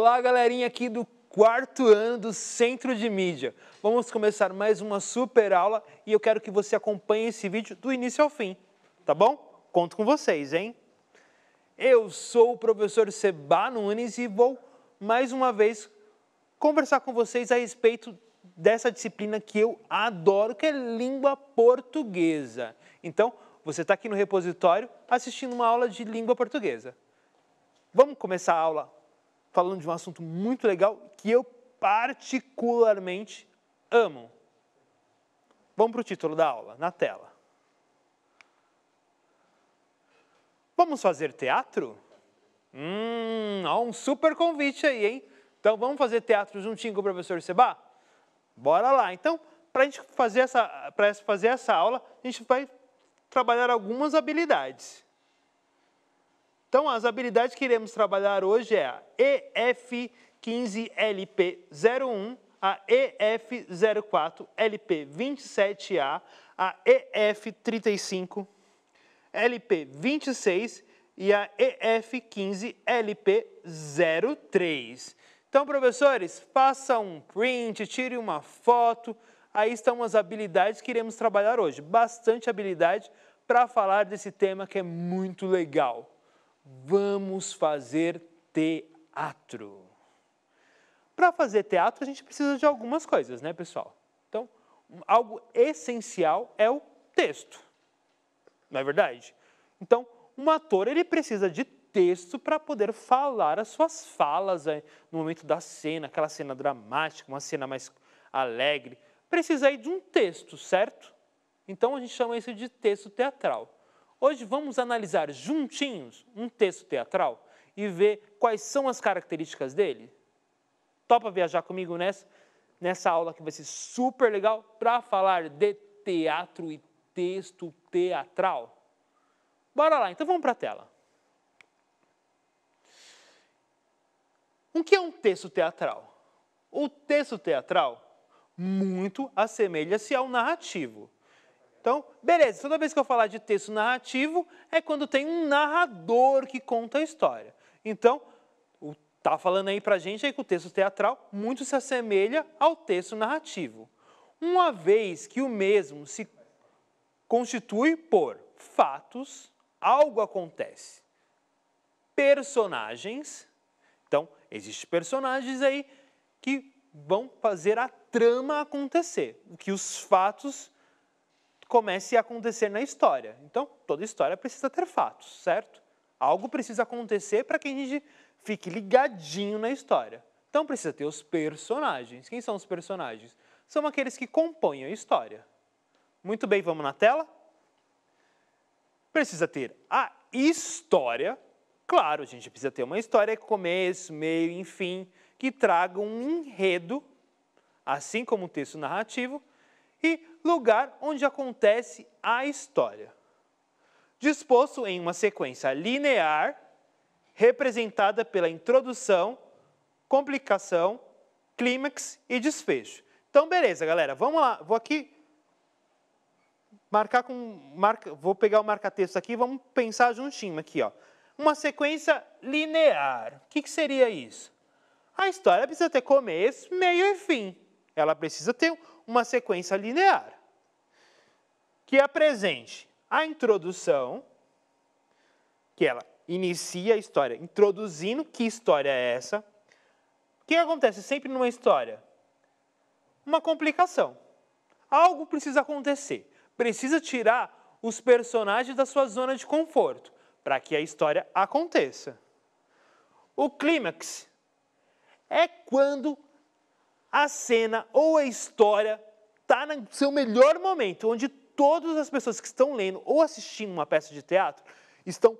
Olá, galerinha aqui do quarto ano do Centro de Mídia. Vamos começar mais uma super aula e eu quero que você acompanhe esse vídeo do início ao fim, tá bom? Conto com vocês, hein? Eu sou o professor Seba Nunes e vou mais uma vez conversar com vocês a respeito dessa disciplina que eu adoro, que é língua portuguesa. Então, você está aqui no repositório assistindo uma aula de língua portuguesa. Vamos começar a aula falando de um assunto muito legal que eu particularmente amo. Vamos para o título da aula, na tela. Vamos fazer teatro? Hum, há um super convite aí, hein? Então vamos fazer teatro juntinho com o professor Seba? Bora lá. Então, para a gente fazer essa, fazer essa aula, a gente vai trabalhar algumas habilidades. Então, as habilidades que iremos trabalhar hoje é a EF15LP01, a EF04LP27A, a EF35 LP26 e a EF15 LP03. Então, professores, faça um print, tire uma foto. Aí estão as habilidades que iremos trabalhar hoje. Bastante habilidade para falar desse tema que é muito legal. Vamos fazer teatro. Para fazer teatro, a gente precisa de algumas coisas, né, pessoal? Então, algo essencial é o texto. Não é verdade? Então, um ator ele precisa de texto para poder falar as suas falas eh, no momento da cena, aquela cena dramática, uma cena mais alegre. Precisa aí de um texto, certo? Então a gente chama isso de texto teatral. Hoje vamos analisar juntinhos um texto teatral e ver quais são as características dele. Topa viajar comigo nessa, nessa aula que vai ser super legal para falar de teatro e texto teatral? Bora lá, então vamos para a tela. O que é um texto teatral? O texto teatral muito assemelha-se ao narrativo. Então, beleza, toda vez que eu falar de texto narrativo, é quando tem um narrador que conta a história. Então, está tá falando aí a gente aí que o texto teatral muito se assemelha ao texto narrativo. Uma vez que o mesmo se constitui por fatos, algo acontece. Personagens, então, existem personagens aí que vão fazer a trama acontecer, o que os fatos comece a acontecer na história. Então, toda história precisa ter fatos, certo? Algo precisa acontecer para que a gente fique ligadinho na história. Então, precisa ter os personagens. Quem são os personagens? São aqueles que compõem a história. Muito bem, vamos na tela? Precisa ter a história. Claro, a gente precisa ter uma história que começo, meio enfim, que traga um enredo, assim como o um texto narrativo, e lugar onde acontece a história. Disposto em uma sequência linear, representada pela introdução, complicação, clímax e desfecho. Então, beleza, galera, vamos lá. Vou aqui marcar com marca, vou pegar o marca-texto aqui, vamos pensar juntinho aqui, ó. Uma sequência linear. O que, que seria isso? A história precisa ter começo, meio e fim. Ela precisa ter uma sequência linear que apresente é a introdução, que ela inicia a história, introduzindo que história é essa. O que acontece sempre numa história? Uma complicação. Algo precisa acontecer. Precisa tirar os personagens da sua zona de conforto para que a história aconteça. O clímax é quando a cena ou a história está no seu melhor momento, onde todas as pessoas que estão lendo ou assistindo uma peça de teatro estão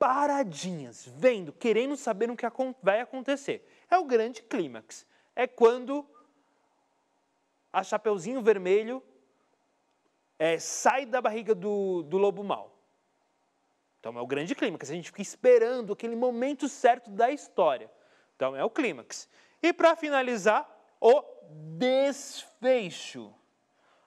paradinhas, vendo, querendo saber o que vai acontecer. É o grande clímax. É quando a Chapeuzinho Vermelho é, sai da barriga do, do lobo mal. Então é o grande clímax. A gente fica esperando aquele momento certo da história. Então é o clímax. E para finalizar, o desfecho.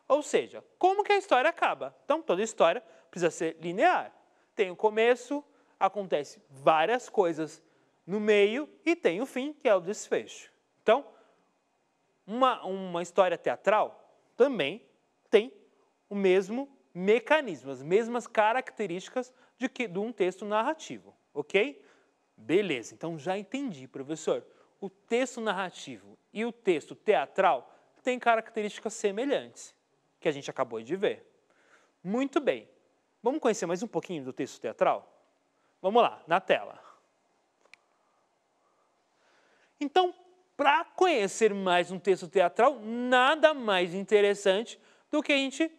Ou seja, como que a história acaba? Então, toda história precisa ser linear. Tem o começo, acontece várias coisas no meio e tem o fim, que é o desfecho. Então, uma, uma história teatral também tem o mesmo mecanismo, as mesmas características de, que, de um texto narrativo, ok? Beleza, então já entendi, professor. O texto narrativo, e o texto teatral têm características semelhantes, que a gente acabou de ver. Muito bem, vamos conhecer mais um pouquinho do texto teatral? Vamos lá, na tela. Então, para conhecer mais um texto teatral, nada mais interessante do que a gente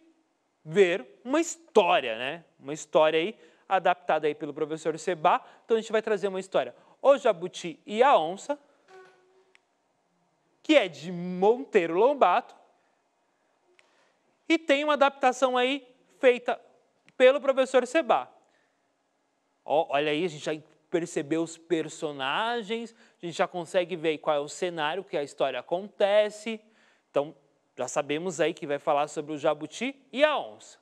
ver uma história, né? Uma história aí adaptada aí pelo professor Seba. Então a gente vai trazer uma história O Jabuti e a Onça, que é de Monteiro Lobato, e tem uma adaptação aí feita pelo professor Seba. Oh, olha aí, a gente já percebeu os personagens, a gente já consegue ver qual é o cenário que a história acontece. Então, já sabemos aí que vai falar sobre o jabuti e a onça.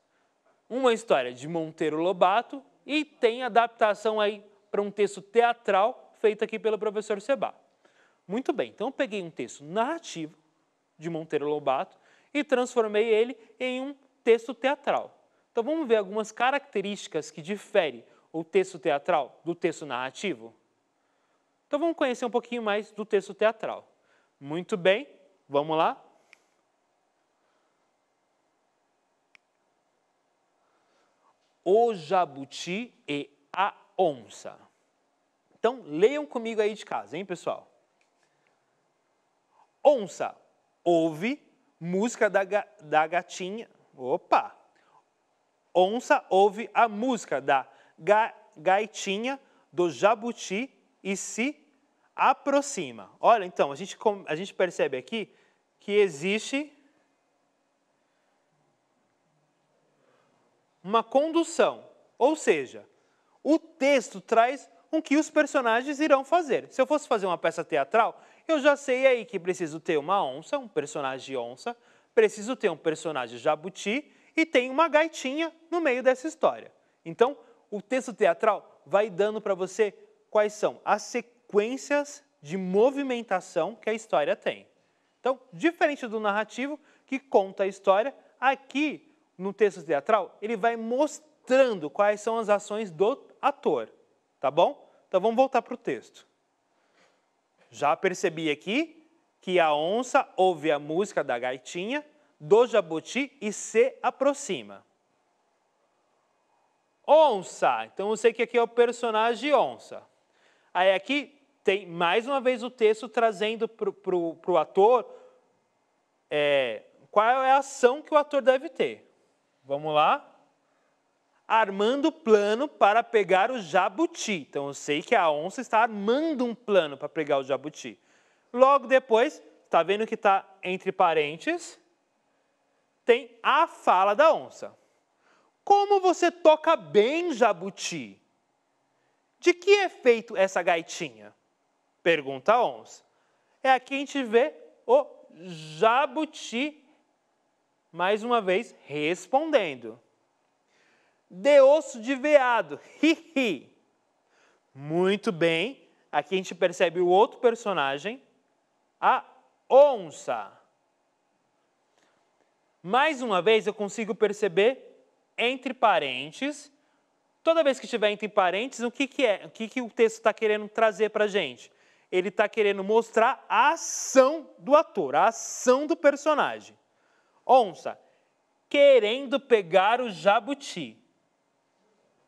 Uma história de Monteiro Lobato e tem adaptação aí para um texto teatral feito aqui pelo professor Seba. Muito bem, então eu peguei um texto narrativo de Monteiro Lobato e transformei ele em um texto teatral. Então vamos ver algumas características que diferem o texto teatral do texto narrativo? Então vamos conhecer um pouquinho mais do texto teatral. Muito bem, vamos lá. O jabuti e a onça. Então leiam comigo aí de casa, hein, pessoal? Onça ouve música da, da gatinha. Opa! Onça ouve a música da ga, gaitinha do jabuti e se aproxima. Olha, então, a gente, a gente percebe aqui que existe uma condução. Ou seja, o texto traz o que os personagens irão fazer. Se eu fosse fazer uma peça teatral, eu já sei aí que preciso ter uma onça, um personagem onça, preciso ter um personagem jabuti e tem uma gaitinha no meio dessa história. Então, o texto teatral vai dando para você quais são as sequências de movimentação que a história tem. Então, diferente do narrativo que conta a história, aqui no texto teatral ele vai mostrando quais são as ações do ator. Tá bom? Então vamos voltar para o texto. Já percebi aqui que a onça ouve a música da gaitinha, do jabuti e se aproxima. Onça! Então eu sei que aqui é o personagem onça. Aí aqui tem mais uma vez o texto trazendo para o ator é, qual é a ação que o ator deve ter. Vamos lá? armando plano para pegar o jabuti. Então eu sei que a onça está armando um plano para pegar o jabuti. Logo depois, está vendo que está entre parentes, tem a fala da onça. Como você toca bem jabuti? De que é feito essa gaitinha? Pergunta a onça. É aqui a gente vê o jabuti, mais uma vez, respondendo de osso de veado. Hihi. Muito bem. Aqui a gente percebe o outro personagem, a onça. Mais uma vez eu consigo perceber entre parentes. Toda vez que estiver entre parentes, o que, que é? O que, que o texto está querendo trazer para a gente? Ele está querendo mostrar a ação do ator, a ação do personagem. Onça querendo pegar o jabuti.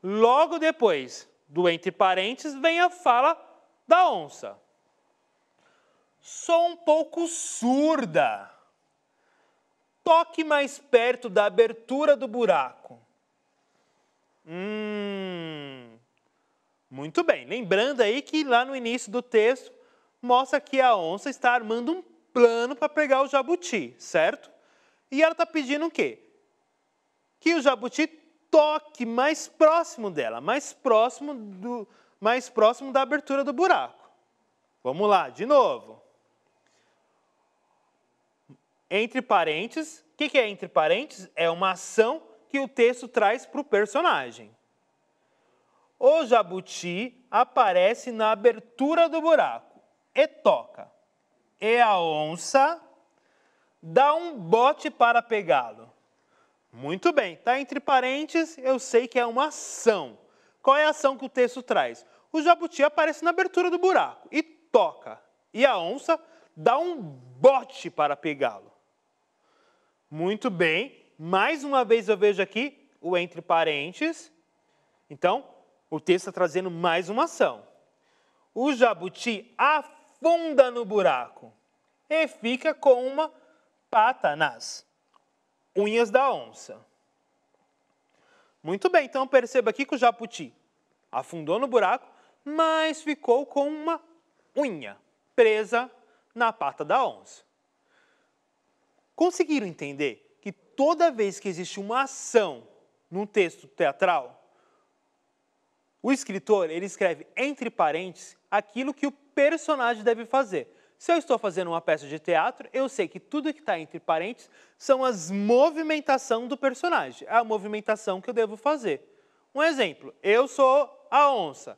Logo depois do entre parênteses, vem a fala da onça. Sou um pouco surda. Toque mais perto da abertura do buraco. Hum. Muito bem. Lembrando aí que lá no início do texto mostra que a onça está armando um plano para pegar o jabuti, certo? E ela está pedindo o quê? Que o jabuti toque mais próximo dela, mais próximo, do, mais próximo da abertura do buraco. Vamos lá, de novo. Entre parênteses, o que, que é entre parênteses? É uma ação que o texto traz para o personagem. O jabuti aparece na abertura do buraco e toca. E a onça dá um bote para pegá-lo. Muito bem, está entre parênteses, eu sei que é uma ação. Qual é a ação que o texto traz? O jabuti aparece na abertura do buraco e toca, e a onça dá um bote para pegá-lo. Muito bem, mais uma vez eu vejo aqui o entre parênteses. Então, o texto está trazendo mais uma ação. O jabuti afunda no buraco e fica com uma pata nas unhas da onça. Muito bem, então perceba aqui que o jabuti afundou no buraco, mas ficou com uma unha presa na pata da onça. Conseguiram entender que toda vez que existe uma ação num texto teatral, o escritor ele escreve entre parênteses aquilo que o personagem deve fazer. Se eu estou fazendo uma peça de teatro, eu sei que tudo que está entre parênteses são as movimentação do personagem, é a movimentação que eu devo fazer. Um exemplo, eu sou a onça,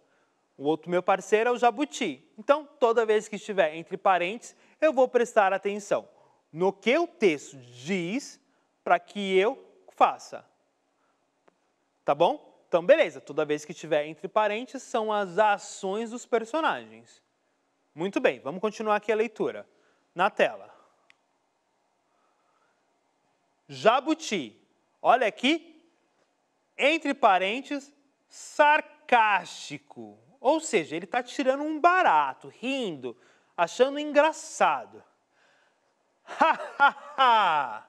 o outro meu parceiro é o jabuti. Então, toda vez que estiver entre parênteses, eu vou prestar atenção no que o texto diz para que eu faça. Tá bom? Então, beleza. Toda vez que estiver entre parênteses, são as ações dos personagens. Muito bem, vamos continuar aqui a leitura. Na tela. Jabuti. Olha aqui, entre parênteses, sarcástico. Ou seja, ele está tirando um barato, rindo, achando engraçado. Ha, ha, ha!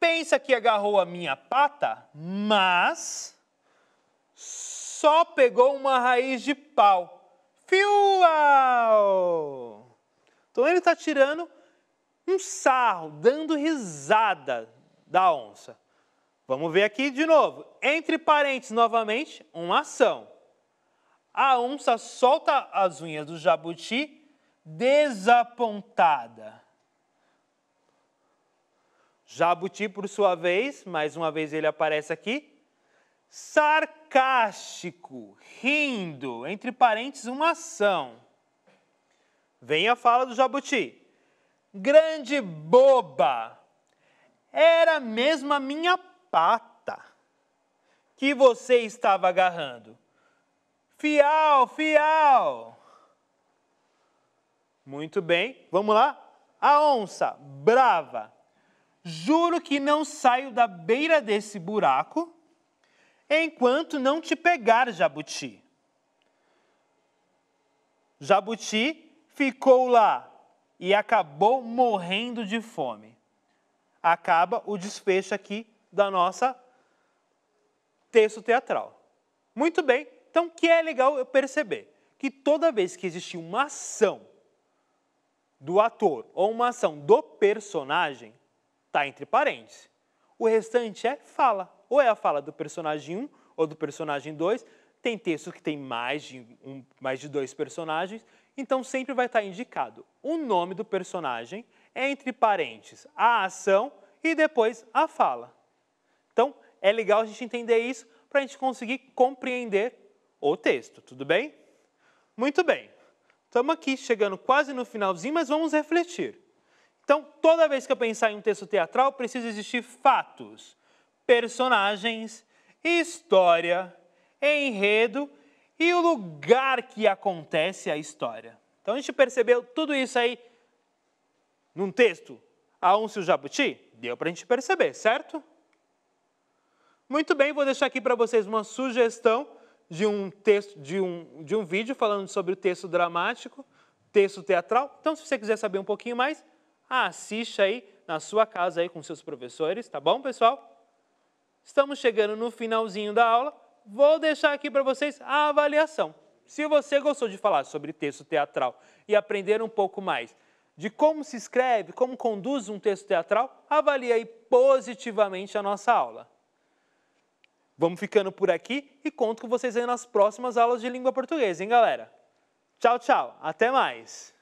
Pensa que agarrou a minha pata, mas só pegou uma raiz de pau Fuel! Então ele está tirando um sarro, dando risada da onça. Vamos ver aqui de novo. Entre parênteses, novamente, uma ação. A onça solta as unhas do jabuti desapontada. Jabuti, por sua vez, mais uma vez ele aparece aqui, sarcástico sarcástico, rindo, entre parênteses, uma ação. Vem a fala do Jabuti. Grande boba! Era mesmo a minha pata que você estava agarrando. Fial, fial! Muito bem, vamos lá. A onça, brava. Juro que não saio da beira desse buraco enquanto não te pegar Jabuti. Jabuti ficou lá e acabou morrendo de fome. Acaba o desfecho aqui da nossa texto teatral. Muito bem, então que é legal eu perceber que toda vez que existe uma ação do ator ou uma ação do personagem, está entre parênteses. O restante é fala ou é a fala do personagem 1 ou do personagem 2. Tem texto que tem mais de, um, mais de dois personagens, então sempre vai estar indicado o nome do personagem, é entre parênteses, a ação e depois a fala. Então, é legal a gente entender isso para a gente conseguir compreender o texto, tudo bem? Muito bem. Estamos aqui chegando quase no finalzinho, mas vamos refletir. Então, toda vez que eu pensar em um texto teatral, precisa existir fatos personagens, história, enredo e o lugar que acontece a história. Então a gente percebeu tudo isso aí num texto. a Aúncio Jabuti? Deu para a gente perceber, certo? Muito bem, vou deixar aqui para vocês uma sugestão de um texto, de um, de um vídeo falando sobre o texto dramático, texto teatral. Então, se você quiser saber um pouquinho mais, assista aí na sua casa aí com seus professores, tá bom, pessoal? Estamos chegando no finalzinho da aula. Vou deixar aqui para vocês a avaliação. Se você gostou de falar sobre texto teatral e aprender um pouco mais de como se escreve, como conduz um texto teatral, avalie aí positivamente a nossa aula. Vamos ficando por aqui e conto com vocês aí nas próximas aulas de língua portuguesa, hein, galera? Tchau, tchau. Até mais.